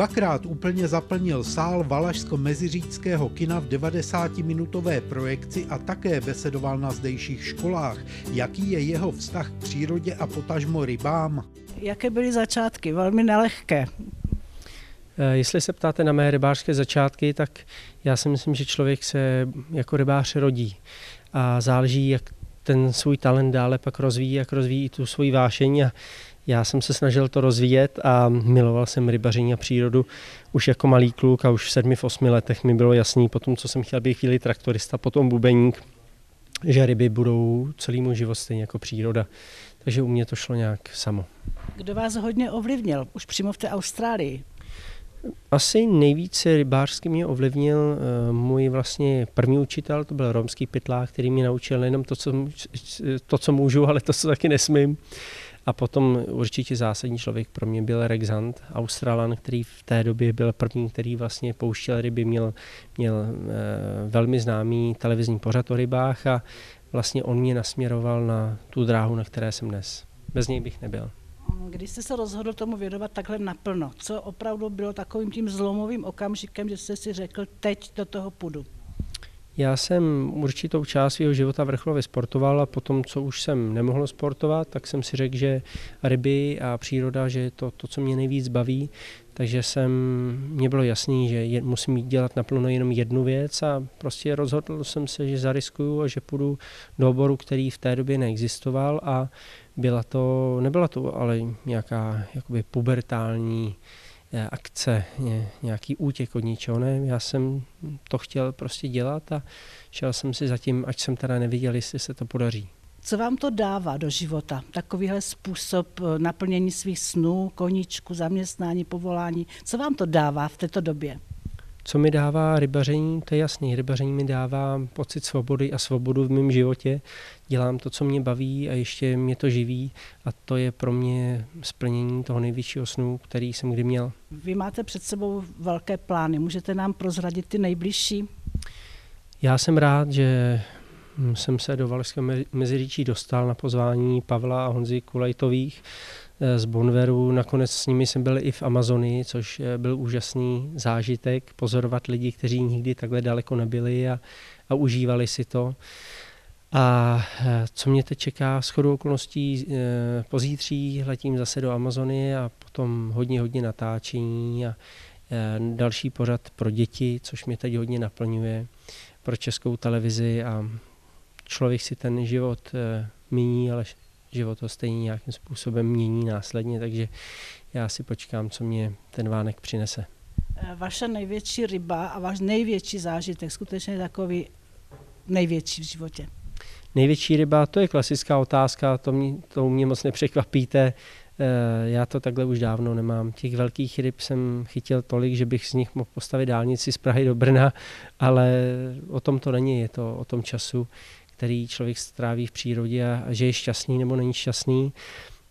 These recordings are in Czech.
Dvakrát úplně zaplnil sál Valašsko-Meziříckého kina v 90-minutové projekci a také besedoval na zdejších školách, jaký je jeho vztah k přírodě a potažmo rybám. Jaké byly začátky? Velmi nelehké. Eh, jestli se ptáte na mé rybářské začátky, tak já si myslím, že člověk se jako rybář rodí a záleží, jak ten svůj talent dále pak rozvíjí, jak rozvíjí tu svoji vášení. a já jsem se snažil to rozvíjet a miloval jsem rybaření a přírodu už jako malý kluk a už v sedmi, v osmi letech mi bylo jasný po tom, co jsem chtěl být chvíli traktorista, potom bubeník, že ryby budou celý můj život stejně jako příroda. Takže u mě to šlo nějak samo. Kdo vás hodně ovlivnil už přímo v té Austrálii? Asi nejvíce rybářsky mě ovlivnil eh, můj vlastně první učitel, to byl romský pytlák, který mě naučil nejenom to co, to, co můžu, ale to, co taky nesmím. A potom určitě zásadní člověk pro mě byl Rex Hunt, Australan, který v té době byl první, který vlastně pouštěl ryby, měl, měl eh, velmi známý televizní pořad o rybách a vlastně on mě nasměroval na tu dráhu, na které jsem dnes. Bez něj bych nebyl. Když jste se rozhodl tomu věnovat takhle naplno, co opravdu bylo takovým tím zlomovým okamžikem, že jste si řekl, teď do toho půjdu? Já jsem určitou část svého života vrcholově sportoval a potom, co už jsem nemohl sportovat, tak jsem si řekl, že ryby a příroda, že je to, to co mě nejvíc baví, takže jsem, mě bylo jasný, že je, musím dělat naplno jenom jednu věc a prostě rozhodl jsem se, že zariskuju a že půjdu do oboru, který v té době neexistoval a byla to, nebyla to ale nějaká jakoby pubertální Eh, akce, nějaký útěk od ničeho. Ne, já jsem to chtěl prostě dělat a šel jsem si zatím, ať jsem teda neviděl, jestli se to podaří. Co vám to dává do života? Takovýhle způsob eh, naplnění svých snů, koníčku, zaměstnání, povolání. Co vám to dává v této době? Co mi dává rybaření, to je jasný. Rybaření mi dává pocit svobody a svobodu v mém životě. Dělám to, co mě baví a ještě mě to živí a to je pro mě splnění toho největšího snu, který jsem kdy měl. Vy máte před sebou velké plány. Můžete nám prozradit ty nejbližší? Já jsem rád, že jsem se do Valašského meziříčí dostal na pozvání Pavla a Honzy Kulajtových eh, z Bonveru. Nakonec s nimi jsem byl i v Amazonii, což eh, byl úžasný zážitek pozorovat lidi, kteří nikdy takhle daleko nebyli a, a užívali si to. A eh, co mě teď čeká, chodou okolností pozítří letím zase do Amazonie a potom hodně, hodně natáčení a další pořad pro děti, což mě teď hodně naplňuje pro českou televizi a člověk si ten život eh, mění, ale život ho stejně nějakým způsobem mění následně, takže já si počkám, co mě ten vánek přinese. Eh, vaše největší ryba a váš největší zážitek, skutečně takový největší v životě? Největší ryba, to je klasická otázka, to mě, to mě moc nepřekvapíte. Eh, já to takhle už dávno nemám. Těch velkých ryb jsem chytil tolik, že bych z nich mohl postavit dálnici z Prahy do Brna, ale o tom to není, je to o tom času který člověk stráví v přírodě a, že je šťastný nebo není šťastný.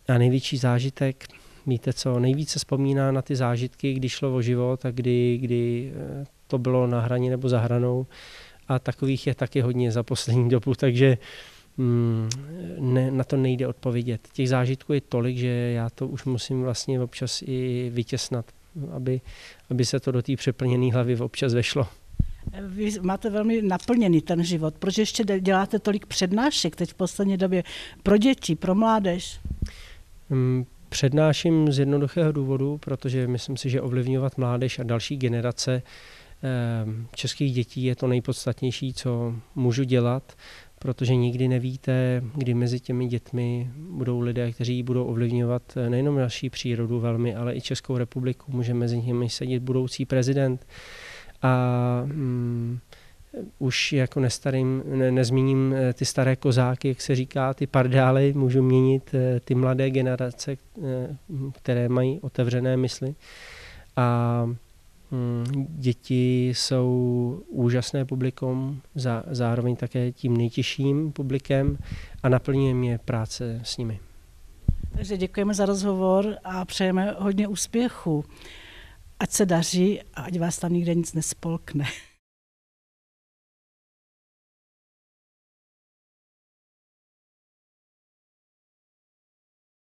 A největší zážitek, víte co, nejvíce vzpomíná na ty zážitky, kdy šlo o život a kdy, kdy eh, to bylo na hraně nebo za hranou. A takových je taky hodně za poslední dobu, takže mm, ne, na to nejde odpovědět. Těch zážitků je tolik, že já to už musím vlastně občas i vytěsnat, aby, aby se to do té přeplněné hlavy občas vešlo. Vy máte velmi naplněný ten život. Proč ještě děláte tolik přednášek teď v poslední době pro děti, pro mládež? Mm, přednáším z jednoduchého důvodu, protože myslím si, že ovlivňovat mládež a další generace ehm, českých dětí je to nejpodstatnější, co můžu dělat, protože nikdy nevíte, kdy mezi těmi dětmi budou lidé, kteří budou ovlivňovat eh, nejenom naší přírodu velmi, ale i Českou republiku. Může mezi nimi sedět budoucí prezident a mm, už jako nestarým, ne, nezmíním eh, ty staré kozáky, jak se říká, ty pardály, můžu měnit eh, ty mladé generace, eh, které mají otevřené mysli. A mm, děti jsou úžasné publikum, zá, zároveň také tím nejtěžším publikem a naplňuje mě práce s nimi. Takže děkujeme za rozhovor a přejeme hodně úspěchu ať se daří a ať vás tam nikde nic nespolkne.